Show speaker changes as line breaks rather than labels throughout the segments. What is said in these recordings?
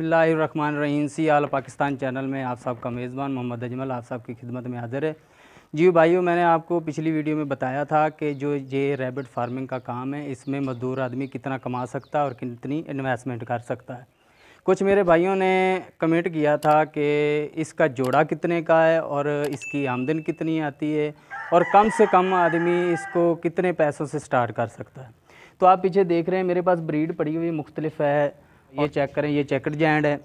बसमिल्ल सी आल Pakistan channel में आप सबका मेज़बान मोहम्मद अजमल आप सबकी खिदमत में हाज़िर है जी भाइयों मैंने आपको पिछली वीडियो में बताया था कि जो ये रैबिट फार्मिंग का काम है इसमें मज़दूर आदमी कितना कमा सकता है और कितनी इन्वेस्टमेंट कर सकता है कुछ मेरे भाइयों ने कमेंट किया था कि इसका जोड़ा कितने का है और इसकी आमदन कितनी आती है और कम से कम आदमी इसको कितने पैसों से स्टार्ट कर सकता है तो आप पीछे देख रहे हैं मेरे पास ब्रीड पड़ी हुई मुख्तलिफ है ये चेक करें ये चेकड जैंड है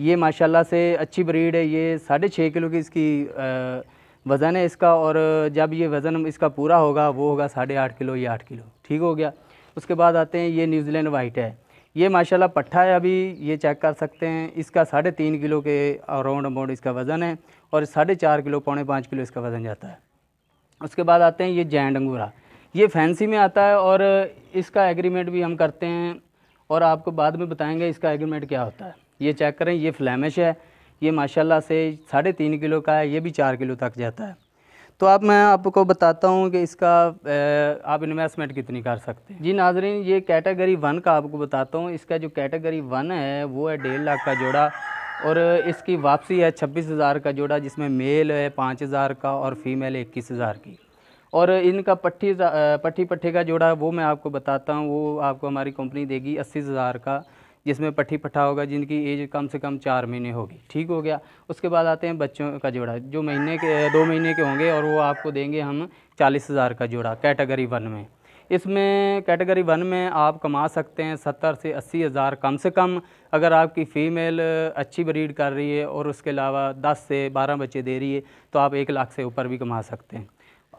ये माशाल्लाह से अच्छी ब्रीड है ये साढ़े छः किलो की इसकी वज़न है इसका और जब ये वज़न इसका पूरा होगा वो होगा साढ़े आठ किलो या आठ किलो ठीक हो गया उसके बाद आते हैं ये न्यूजीलैंड वाइट है ये माशाल्लाह पट्ठा है अभी ये चेक कर सकते हैं इसका साढ़े तीन किलो के अराउंड अमाउंट इसका वज़न है और साढ़े चार किलो पौने पाँच किलो इसका वज़न जाता है उसके बाद आते हैं ये जैंड अंगूरा ये फैंसी में आता है और इसका एग्रीमेंट भी हम करते हैं और आपको बाद में बताएंगे इसका एग्रीमेंट क्या होता है ये चेक करें ये फ्लैमिश है ये माशाल्लाह से साढ़े तीन किलो का है ये भी चार किलो तक जाता है तो अब मैं आपको बताता हूँ कि इसका आप इन्वेस्टमेंट कितनी कर सकते हैं जी नाजरीन ये कैटेगरी वन का आपको बताता हूँ इसका जो कैटेगरी वन है वो है डेढ़ लाख का जोड़ा और इसकी वापसी है छब्बीस हज़ार का जोड़ा जिसमें मेल है पाँच हज़ार का और फीमेल इक्कीस हज़ार की और इनका पट्टी पट्टी पट्टे का जोड़ा वो मैं आपको बताता हूँ वो आपको हमारी कंपनी देगी अस्सी हज़ार का जिसमें पट्टी पट्ठा होगा जिनकी एज कम से कम चार महीने होगी ठीक हो गया उसके बाद आते हैं बच्चों का जोड़ा जो महीने के दो महीने के होंगे और वो आपको देंगे हम चालीस हज़ार का जोड़ा कैटेगरी वन में इसमें कैटेगरी वन में आप कमा सकते हैं सत्तर से अस्सी हज़ार कम से कम अगर आपकी फ़ीमेल अच्छी ब्रीड कर रही है और उसके अलावा दस से बारह बच्चे दे रही है तो आप एक लाख से ऊपर भी कमा सकते हैं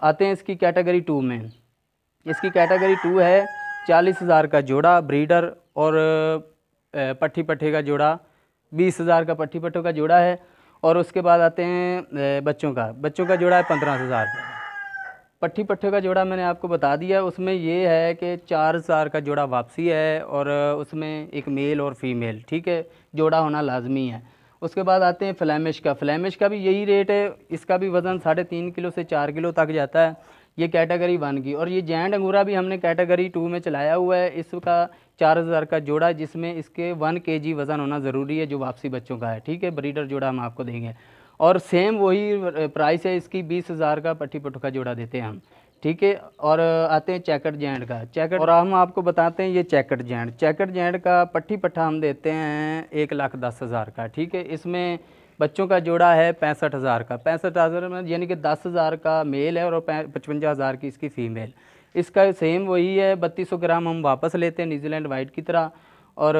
आते हैं इसकी कैटेगरी टू में इसकी कैटेगरी टू है चालीस हज़ार का जोड़ा ब्रीडर और पट्टी पट्टे का जोड़ा बीस हज़ार का पट्टी पट्टों का जोड़ा है और उसके बाद आते हैं बच्चों का बच्चों का जोड़ा है पंद्रह हज़ार पट्टी पट्टे का जोड़ा मैंने आपको बता दिया उसमें ये है कि चार हज़ार का जोड़ा वापसी है और उसमें एक मेल और फीमेल ठीक है जोड़ा होना लाजमी है उसके बाद आते हैं फ्लैमिश का फ्लैमिश का भी यही रेट है इसका भी वज़न साढ़े तीन किलो से चार किलो तक जाता है ये कैटेगरी वन की और ये जैंड अंगूरा भी हमने कैटेगरी टू में चलाया हुआ है इसका चार हज़ार का जोड़ा जिसमें इसके वन के जी वज़न होना ज़रूरी है जो वापसी बच्चों का है ठीक है ब्रीडर जोड़ा हम आपको देंगे और सेम वही प्राइस है इसकी बीस हज़ार का पट्टी पटुखा जोड़ा देते हैं हम ठीक है और आते हैं चैकट जैंड का चैकट और हम आपको बताते हैं ये चैकट जैंड चैकट जैंड का पट्टी पट्ठा हम देते हैं एक लाख दस हज़ार का ठीक है इसमें बच्चों का जोड़ा है पैंसठ हज़ार का पैंसठ हज़ार में यानी कि दस हज़ार का मेल है और पचवंजा हज़ार की इसकी फ़ीमेल इसका सेम वही है बत्तीस सौ ग्राम हम वापस लेते हैं न्यूजीलैंड वाइट की तरह और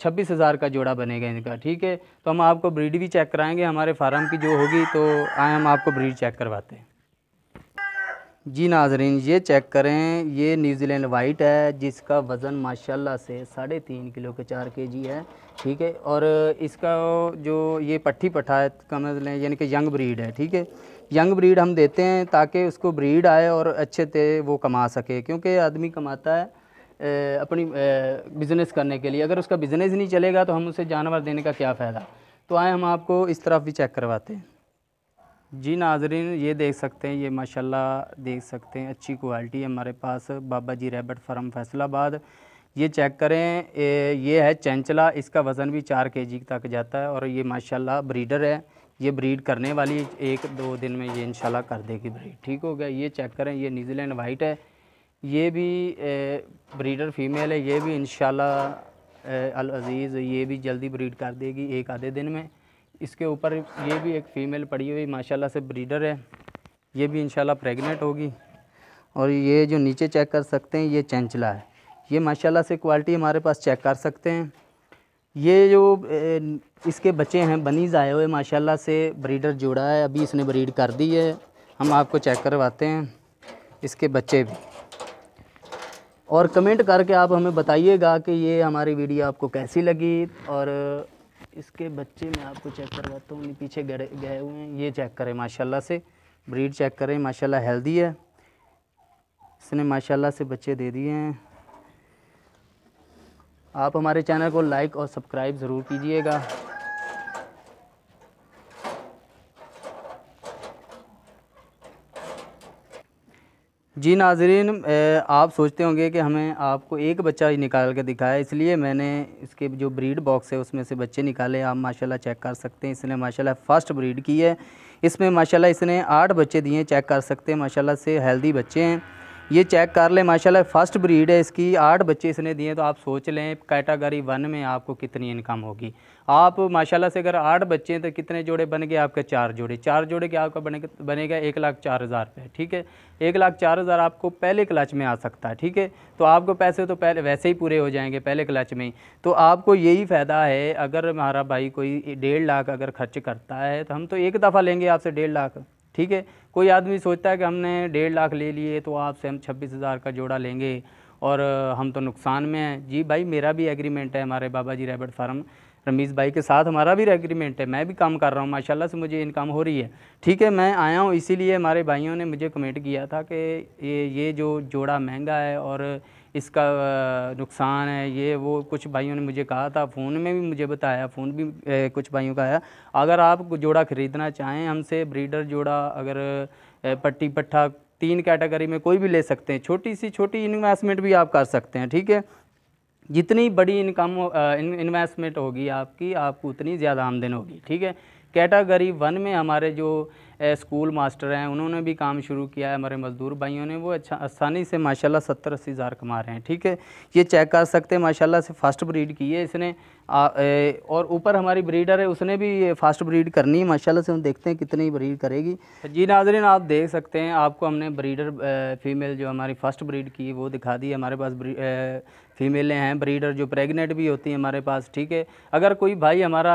छब्बीस हज़ार का जोड़ा बनेगा इनका ठीक है तो हम आपको ब्रीड भी चेक कराएंगे हमारे फार्म की जो होगी तो आए हम आपको ब्रीड चेक करवाते हैं जी नाजरीन ये चेक करें ये न्यूज़ीलैंड वाइट है जिसका वज़न माशाल्लाह से साढ़े तीन किलो के चार के जी है ठीक है और इसका जो ये पट्टी पठा मतलब है कम लें यानी कि यंग ब्रीड है ठीक है यंग ब्रीड हम देते हैं ताकि उसको ब्रीड आए और अच्छे से वो कमा सके क्योंकि आदमी कमाता है अपनी बिज़नेस करने के लिए अगर उसका बिज़नेस नहीं चलेगा तो हम उसे जानवर देने का क्या फ़ायदा तो आए हम आपको इस तरफ भी चेक करवाते हैं जी नाजरीन ये देख सकते हैं ये माशाल्लाह देख सकते हैं अच्छी क्वालिटी है हमारे पास बाबा जी रैबट फार्म फैसलाबाद ये चेक करें ये है चंचला इसका वज़न भी चार के जी तक जाता है और ये माशाल्लाह ब्रीडर है ये ब्रीड करने वाली एक दो दिन में ये इंशाल्लाह कर देगी ब्रीड ठीक हो गया ये चेक करें ये न्यूजीलैंड वाइट है ये भी ब्रीडर फीमेल है ये भी इन अल अज़ीज़ ये भी जल्दी ब्रीड कर देगी एक आधे दिन में इसके ऊपर ये भी एक फ़ीमेल पड़ी हुई माशाल्लाह से ब्रीडर है ये भी इंशाल्लाह प्रेग्नेंट होगी और ये जो नीचे चेक कर सकते हैं ये चंचला है ये माशाल्लाह से क्वालिटी हमारे पास चेक कर सकते हैं ये जो इसके बच्चे हैं बनीज आए हुए माशाल्लाह से ब्रीडर जुड़ा है अभी इसने ब्रीड कर दी है हम आपको चेक करवाते हैं इसके बच्चे भी और कमेंट करके आप हमें बताइएगा कि ये हमारी वीडियो आपको कैसी लगी और इसके बच्चे मैं आपको चेक करवाता हूँ पीछे गए गए हुए हैं ये चेक करें माशाल्लाह से ब्रीड चेक करें माशाल्लाह हेल्दी है इसने माशाल्लाह से बच्चे दे दिए हैं आप हमारे चैनल को लाइक और सब्सक्राइब ज़रूर कीजिएगा जी नाजरीन आप सोचते होंगे कि हमें आपको एक बच्चा ही निकाल के दिखाया इसलिए मैंने इसके जो ब्रीड बॉक्स है उसमें से बच्चे निकाले आप माशाल्लाह चेक कर सकते हैं इसने माशाल्लाह फ़र्स्ट ब्रीड की है इसमें माशाल्लाह इसने आठ बच्चे दिए चेक कर सकते हैं माशाल्लाह से हेल्दी बच्चे हैं ये चेक कर लें माशाल्लाह फ़र्स्ट ब्रीड है इसकी आठ बच्चे इसने दिए तो आप सोच लें कैटागरी वन में आपको कितनी इनकम होगी आप माशाल्लाह से अगर आठ बच्चे हैं तो कितने जोड़े बन गए आपके चार जोड़े चार जोड़े के आपका बने बनेगा एक लाख चार हज़ार रुपये ठीक है एक लाख चार हज़ार आपको पहले क्लच में आ सकता है ठीक है तो आपको पैसे तो पहले वैसे ही पूरे हो जाएंगे पहले क्लच में ही तो आपको यही फ़ायदा है अगर हमारा भाई कोई डेढ़ लाख अगर खर्च करता है तो हम तो एक दफ़ा लेंगे आपसे डेढ़ लाख ठीक है कोई आदमी सोचता है कि हमने डेढ़ लाख ले लिए तो आपसे हम छब्बीस हज़ार का जोड़ा लेंगे और हम तो नुकसान में हैं जी भाई मेरा भी एग्रीमेंट है हमारे बाबा जी रेबड फार्म रमीज़ भाई के साथ हमारा भी एग्रीमेंट है मैं भी काम कर रहा हूँ माशाल्लाह से मुझे इनकम हो रही है ठीक है मैं आया हूँ इसीलिए हमारे भाइयों ने मुझे कमेंट किया था कि ये ये जो जोड़ा महंगा है और इसका नुकसान है ये वो कुछ भाइयों ने मुझे कहा था फ़ोन में भी मुझे बताया फ़ोन भी ए, कुछ भाइयों का आया अगर आप जोड़ा ख़रीदना चाहें हमसे ब्रीडर जोड़ा अगर पट्टी पट्ठा तीन कैटेगरी में कोई भी ले सकते हैं छोटी सी छोटी इन्वेस्टमेंट भी आप कर सकते हैं ठीक है जितनी बड़ी इनकम इन्वेस्टमेंट होगी आपकी आपको उतनी ज़्यादा आमदन होगी ठीक है कैटागरी वन में हमारे जो स्कूल मास्टर हैं उन्होंने भी काम शुरू किया है हमारे मज़दूर भाइयों ने वो अच्छा आसानी से माशाल्लाह सत्तर अस्सी हज़ार कमा रहे हैं ठीक है ये चेक कर सकते हैं माशाल्लाह से फर्स्ट ब्रीड की है इसने आ, ए, और ऊपर हमारी ब्रीडर है उसने भी फास्ट ब्रीड करनी है माशाल्लाह से हम देखते हैं कितनी ब्रीड करेगी जी नाजरीन आप देख सकते हैं आपको हमने ब्रीडर फ़ीमेल जो हमारी फ़र्स्ट ब्रीड की वो दिखा दी हमारे पास फ़ीमेलें हैं ब्रीडर जो प्रेग्नेंट भी होती हैं हमारे पास ठीक है अगर कोई भाई हमारा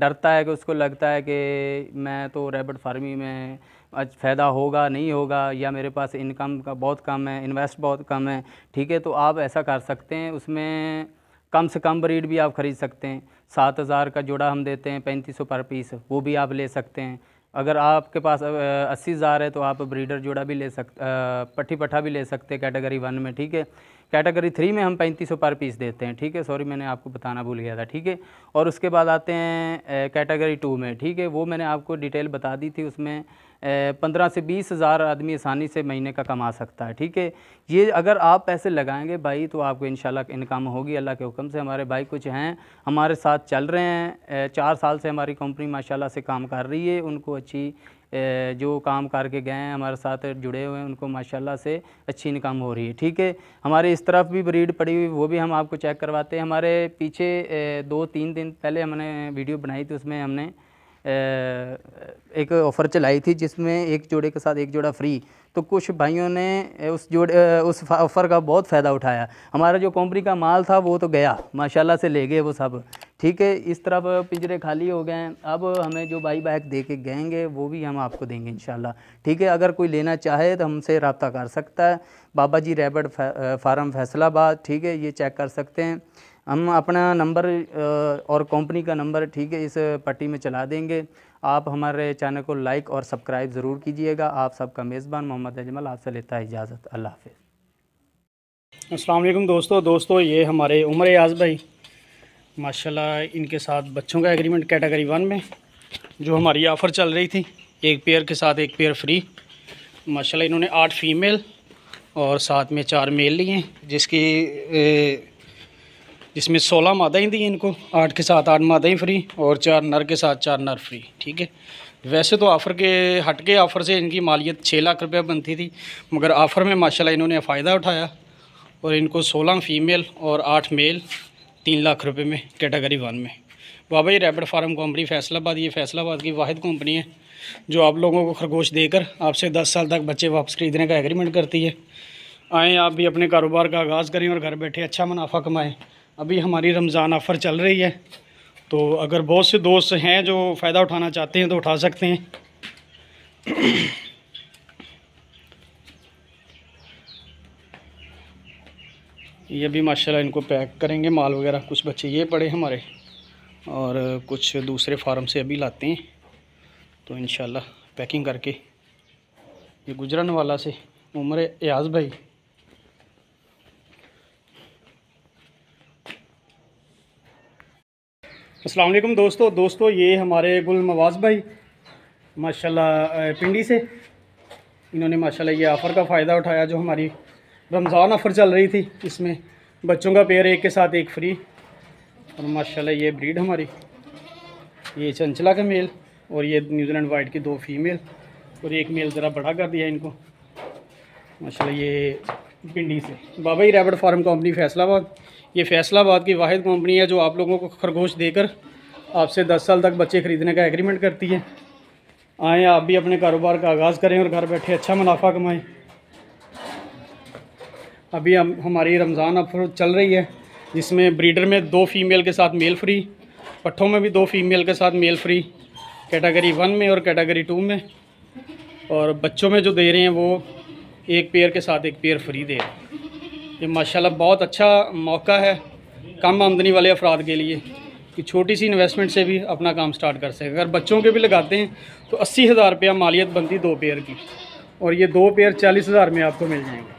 डरता है कि उसको लगता है कि मैं तो रेबड फार्मी में फ़ायदा होगा नहीं होगा या मेरे पास इनकम का बहुत कम है इन्वेस्ट बहुत कम है ठीक है तो आप ऐसा कर सकते हैं उसमें कम से कम ब्रीड भी आप ख़रीद सकते हैं सात हज़ार का जोड़ा हम देते हैं पैंतीस सौ पर पीस वो भी आप ले सकते हैं अगर आपके पास अस्सी हज़ार है तो आप ब्रीडर जोड़ा भी ले सकते पट्टी पट्ठा भी ले सकते हैं कैटेगरी वन में ठीक है कैटेगरी थ्री में हम पैंतीस पर पीस देते हैं ठीक है सॉरी मैंने आपको बताना भूल गया था ठीक है और उसके बाद आते हैं कैटेगरी टू में ठीक है वो मैंने आपको डिटेल बता दी थी उसमें पंद्रह से बीस हज़ार आदमी आसानी से महीने का कमा सकता है ठीक है ये अगर आप पैसे लगाएंगे भाई तो आपको इन इनकम होगी अल्लाह के हुक्म से हमारे भाई कुछ हैं हमारे साथ चल रहे हैं चार साल से हमारी कंपनी माशाल्लाह से काम कर रही है उनको अच्छी जो काम करके गए हैं हमारे साथ जुड़े हुए हैं उनको माशाल्लाह से अच्छी इनकम हो रही है ठीक है हमारे इस तरफ भी ब्रीड पड़ी हुई वो भी हम आपको चेक करवाते हैं हमारे पीछे दो तीन दिन पहले हमने वीडियो बनाई थी उसमें हमने एक ऑफ़र चलाई थी जिसमें एक जोड़े के साथ एक जोड़ा फ्री तो कुछ भाइयों ने उस जोड़े उस ऑफ़र का बहुत फ़ायदा उठाया हमारा जो कंपनी का माल था वो तो गया माशाल्लाह से ले गए वो सब ठीक है इस तरफ पिंजरे खाली हो गए हैं अब हमें जो बाई बाइक दे के गएंगे वो भी हम आपको देंगे इन ठीक है अगर कोई लेना चाहे तो हमसे रबता कर सकता है बाबा जी रेबड फार्म फैसलाबाद ठीक है ये चेक कर सकते हैं हम अपना नंबर और कंपनी का नंबर ठीक है इस पट्टी में चला देंगे आप हमारे चैनल को लाइक और सब्सक्राइब ज़रूर कीजिएगा आप सबका मेज़बान मोहम्मद अजमल आपसे लेता है इजाज़त अल्लाह हाफि
अलकुम दोस्तों दोस्तों ये हमारे उमर याज भाई माशाल्लाह इनके साथ बच्चों का एग्रीमेंट कैटेगरी वन में जो हमारी ऑफ़र चल रही थी एक पेयर के साथ एक पेयर फ्री माशाल्लाह इन्होंने आठ फीमेल और साथ में चार मेल लिए जिसकी जिसमें सोलह मादाएँ दी इनको आठ के साथ आठ मादाएँ फ्री और चार नर के साथ चार नर फ्री ठीक है वैसे तो ऑफ़र के हट के ऑफ़र से इनकी मालियत छः लाख रुपये बनती थी मगर ऑफ़र में माशाल्लाह इन्होंने फ़ायदा उठाया और इनको सोलह फीमेल और आठ मेल तीन लाख रुपए में कैटेगरी वन में Baba ji rabbit farm company Faisalabad ये फैसलाबाद की वाहिद कंपनी है जो आप लोगों को खरगोश देकर आपसे दस साल तक बच्चे वापस खरीदने का एग्रीमेंट करती है आएँ आप भी अपने कारोबार का आगाज़ करें और घर बैठे अच्छा मुनाफा कमाएँ अभी हमारी रमज़ान ऑफ़र चल रही है तो अगर बहुत से दोस्त हैं जो फ़ायदा उठाना चाहते हैं तो उठा सकते हैं ये भी माशाल्लाह इनको पैक करेंगे माल वगैरह कुछ बच्चे ये पड़े हमारे और कुछ दूसरे फार्म से अभी लाते हैं तो इन पैकिंग करके ये गुजरन वाला से उम्र एयाज भाई असलम दोस्तों दोस्तों ये हमारे गुल मवाज भाई माशाल्लाह पिंडी से इन्होंने माशाल्लाह ये आफ़र का फ़ायदा उठाया जो हमारी रमज़ान ऑफ़र चल रही थी इसमें बच्चों का पेयर एक के साथ एक फ्री और माशाल्लाह ये ब्रीड हमारी ये चंचला का मेल और ये न्यूजीलैंड वाइट की दो फीमेल और एक मेल ज़रा बड़ा कर दिया इनको माशाल्लाह ये पिंडी से Baba ji rabbit farm company Faisalabad ये फैसलाबाद की वाद कंपनी है जो आप लोगों को खरगोश देकर आपसे दस साल तक बच्चे ख़रीदने का एग्रीमेंट करती है आएँ आप भी अपने कारोबार का आगाज़ करें और घर बैठे अच्छा मुनाफा कमाएँ अभी हम हमारी रमज़ान अफर चल रही है जिसमें ब्रीडर में दो फीमेल के साथ मेल फ्री पट्ठों में भी दो फीमेल के साथ मेल फ्री कैटेगरी वन में और कैटेगरी टू में और बच्चों में जो दे रहे हैं वो एक पेयर के साथ एक पेयर फ्री दे रहे हैं ये माशाल्लाह बहुत अच्छा मौका है कम आमदनी वाले अफराद के लिए कि छोटी सी इन्वेस्टमेंट से भी अपना काम स्टार्ट कर सके अगर बच्चों के भी लगाते हैं तो अस्सी हज़ार रुपया मालियत बनती दो पेयर की और ये दो पेयर चालीस हज़ार में आपको मिल जाएंगे